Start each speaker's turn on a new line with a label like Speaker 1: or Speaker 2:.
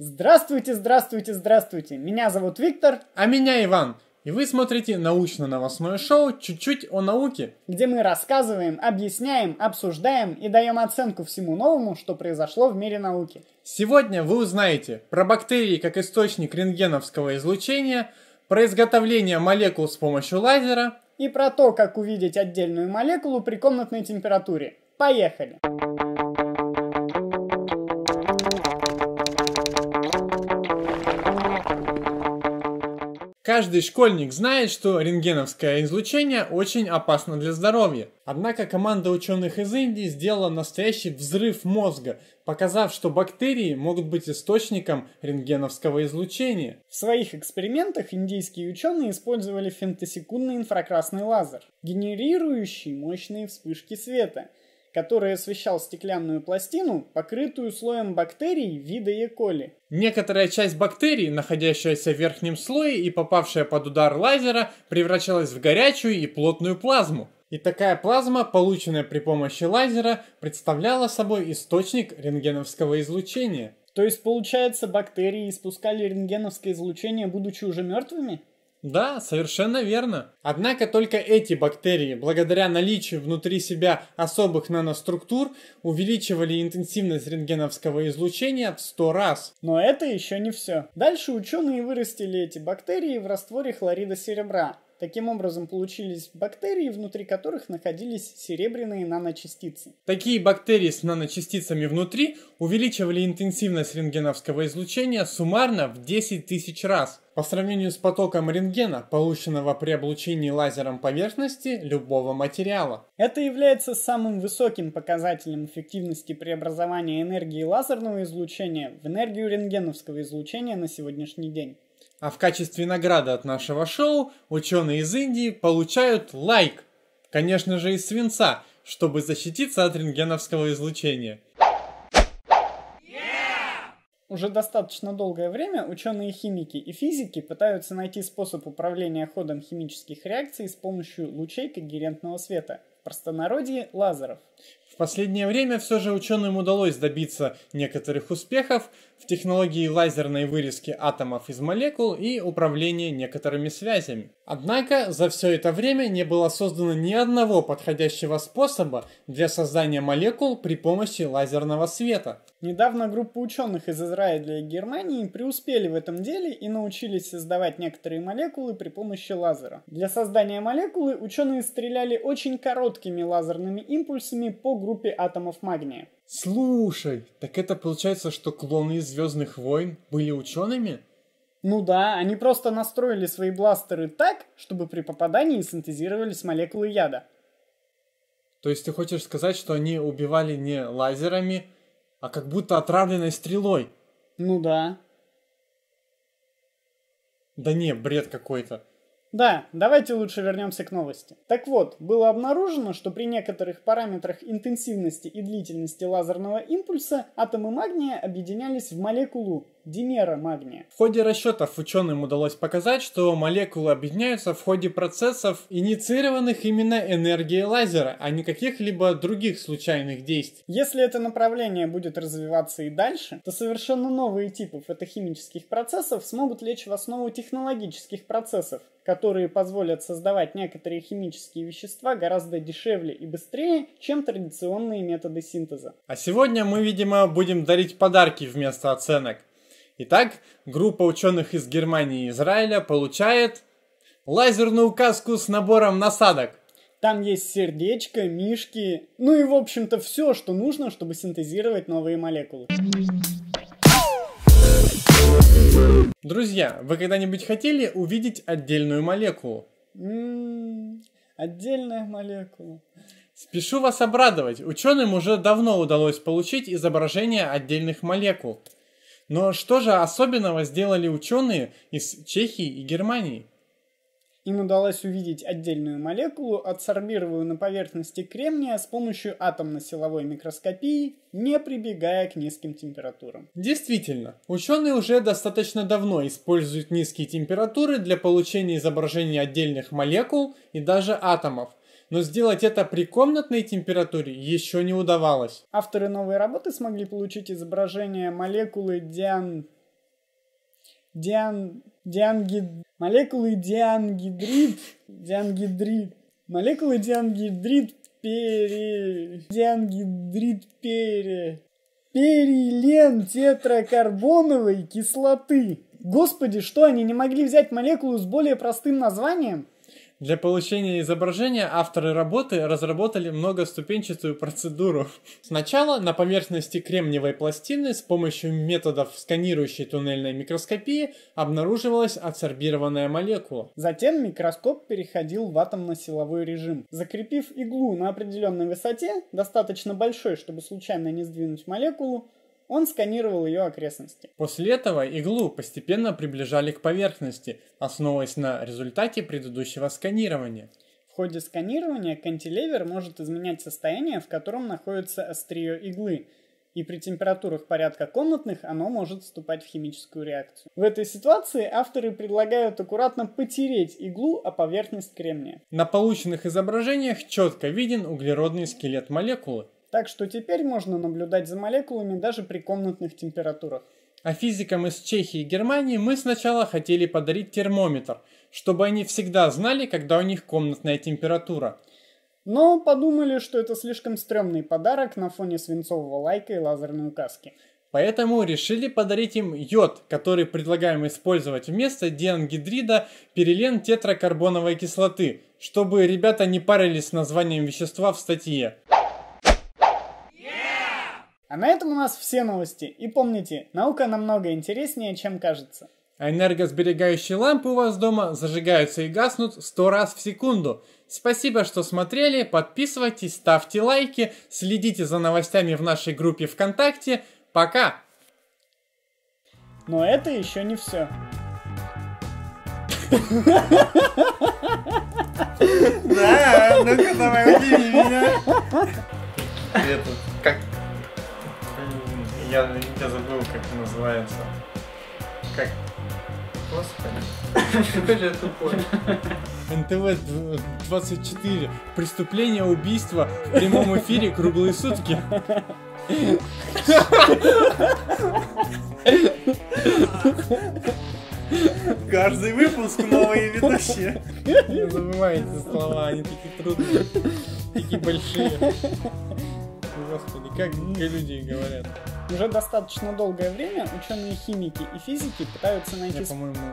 Speaker 1: Здравствуйте, здравствуйте, здравствуйте. Меня зовут Виктор.
Speaker 2: А меня Иван. И вы смотрите научно-новостное шоу «Чуть-чуть о науке», где мы рассказываем, объясняем,
Speaker 1: обсуждаем и даем оценку всему новому, что произошло в мире науки.
Speaker 2: Сегодня вы узнаете про бактерии как источник рентгеновского излучения, про изготовление молекул с помощью лазера
Speaker 1: и про то, как увидеть отдельную молекулу при комнатной температуре. Поехали! Поехали!
Speaker 2: Каждый школьник знает, что рентгеновское излучение очень опасно для здоровья. Однако команда ученых из Индии сделала настоящий взрыв мозга, показав, что бактерии могут быть источником рентгеновского излучения. В своих экспериментах индийские ученые
Speaker 1: использовали фемтосекундный инфракрасный лазер, генерирующий мощные вспышки света – который освещал стеклянную пластину, покрытую слоем бактерий вида E. coli.
Speaker 2: Некоторая часть бактерий, находящаяся в верхнем слое и попавшая под удар лазера, превращалась в горячую и плотную плазму. И такая плазма, полученная при помощи лазера, представляла собой источник рентгеновского излучения. То есть, получается, бактерии испускали рентгеновское излучение, будучи уже мертвыми? Да, совершенно верно. Однако только эти бактерии, благодаря наличию внутри себя особых наноструктур, увеличивали интенсивность рентгеновского излучения в 100 раз. Но
Speaker 1: это еще не все. Дальше ученые вырастили эти бактерии в растворе хлорида серебра, Таким образом, получились бактерии, внутри которых находились серебряные наночастицы.
Speaker 2: Такие бактерии с наночастицами внутри увеличивали интенсивность рентгеновского излучения суммарно в 10 тысяч раз по сравнению с потоком рентгена, полученного при облучении лазером поверхности любого материала. Это является самым высоким
Speaker 1: показателем эффективности преобразования энергии лазерного излучения в энергию
Speaker 2: рентгеновского излучения на сегодняшний день. А в качестве награды от нашего шоу ученые из Индии получают лайк, конечно же из свинца, чтобы защититься от рентгеновского излучения.
Speaker 1: Уже достаточно долгое время ученые-химики и физики пытаются найти способ управления ходом химических реакций с помощью лучей когерентного света, в простонародье лазеров.
Speaker 2: В последнее время все же ученым удалось добиться некоторых успехов в технологии лазерной вырезки атомов из молекул и управления некоторыми связями. Однако за все это время не было создано ни одного подходящего способа для создания молекул при помощи лазерного света.
Speaker 1: Недавно группа ученых из Израиля и Германии преуспели в этом деле и научились создавать некоторые молекулы при помощи лазера. Для создания молекулы ученые стреляли очень короткими лазерными импульсами по группе атомов магния.
Speaker 2: Слушай, так это получается, что клоны из Звездных войн были учеными? Ну да, они просто настроили свои бластеры так, чтобы
Speaker 1: при попадании синтезировались молекулы яда.
Speaker 2: То есть ты хочешь сказать, что они убивали не лазерами, а как будто отравленной стрелой? Ну да. Да не, бред какой-то. Да,
Speaker 1: давайте лучше вернемся к новости. Так вот, было обнаружено, что при некоторых параметрах интенсивности и длительности лазерного импульса атомы магния объединялись в молекулу димера магния.
Speaker 2: В ходе расчетов ученым удалось показать, что молекулы объединяются в ходе процессов, инициированных именно энергией лазера, а не каких-либо других случайных действий.
Speaker 1: Если это направление будет развиваться и дальше, то совершенно новые типы фотохимических процессов смогут лечь в основу технологических процессов, которые позволят создавать некоторые химические вещества гораздо дешевле и быстрее, чем традиционные методы синтеза.
Speaker 2: А сегодня мы, видимо, будем дарить подарки вместо оценок. Итак, группа ученых из Германии и Израиля получает лазерную указку с набором насадок. Там есть сердечко, мишки, ну и в
Speaker 1: общем-то все, что нужно, чтобы синтезировать новые молекулы.
Speaker 2: Друзья, вы когда-нибудь хотели увидеть отдельную молекулу?
Speaker 1: М-м-м, отдельная молекула.
Speaker 2: Спешу вас обрадовать, ученым уже давно удалось получить изображение отдельных молекул. Но что же особенного сделали ученые из Чехии и Германии? Им
Speaker 1: удалось увидеть отдельную молекулу, адсорбированную на поверхности кремния с помощью атомно-силовой микроскопии, не прибегая к низким температурам.
Speaker 2: Действительно, ученые уже достаточно давно используют низкие температуры для получения изображений отдельных молекул и даже атомов, но сделать это при комнатной температуре еще не удавалось.
Speaker 1: Авторы новой работы смогли получить изображение молекулы диан... диан... диангид... молекулы диангидрид... диангидрид... молекулы диангидрид пере... диангидрид пере... перилен тетракарбоновой кислоты. Господи, что они не могли взять молекулу с более простым названием?
Speaker 2: Для получения изображения авторы работы разработали многоступенчатую процедуру. Сначала на поверхности кремниевой пластины с помощью методов сканирующей туннельной микроскопии обнаруживалась адсорбированная молекула.
Speaker 1: Затем микроскоп переходил в атомно-силовой режим. Закрепив иглу на определенной высоте, достаточно большой, чтобы случайно не сдвинуть молекулу, он сканировал ее окрестности.
Speaker 2: После этого иглу постепенно приближали к поверхности, основываясь на результате предыдущего сканирования.
Speaker 1: В ходе сканирования кантилевер может изменять состояние, в котором находится острие иглы, и при температурах порядка комнатных оно может вступать в химическую реакцию. В этой ситуации авторы предлагают аккуратно потереть иглу о поверхность кремния.
Speaker 2: На полученных изображениях четко виден углеродный скелет молекулы,
Speaker 1: так что теперь можно наблюдать за молекулами даже при комнатных температурах.
Speaker 2: А физикам из Чехии и Германии мы сначала хотели подарить термометр, чтобы они всегда знали, когда у них комнатная температура.
Speaker 1: Но подумали, что это слишком стрёмный подарок на фоне свинцового лайка и лазерной указки.
Speaker 2: Поэтому решили подарить им йод, который предлагаем использовать вместо диангидрида перилен тетракарбоновой кислоты, чтобы ребята не парились с названием вещества в статье.
Speaker 1: А на этом у нас все новости. И помните, наука намного интереснее, чем кажется.
Speaker 2: А энергосберегающие лампы у вас дома зажигаются и гаснут сто раз в секунду. Спасибо, что смотрели, подписывайтесь, ставьте лайки, следите за новостями в нашей группе ВКонтакте. Пока!
Speaker 1: Но это еще не все.
Speaker 2: Да, ну-ка давай называется. Как? Господи, какой же я тупой. НТВ-24. Преступление, убийство в прямом эфире круглые сутки. Каждый выпуск новые ведущие. Не забывайте слова, они такие трудные, такие большие. Господи, как люди говорят.
Speaker 1: Уже достаточно долгое время ученые химики и физики пытаются найти... Я, по-моему,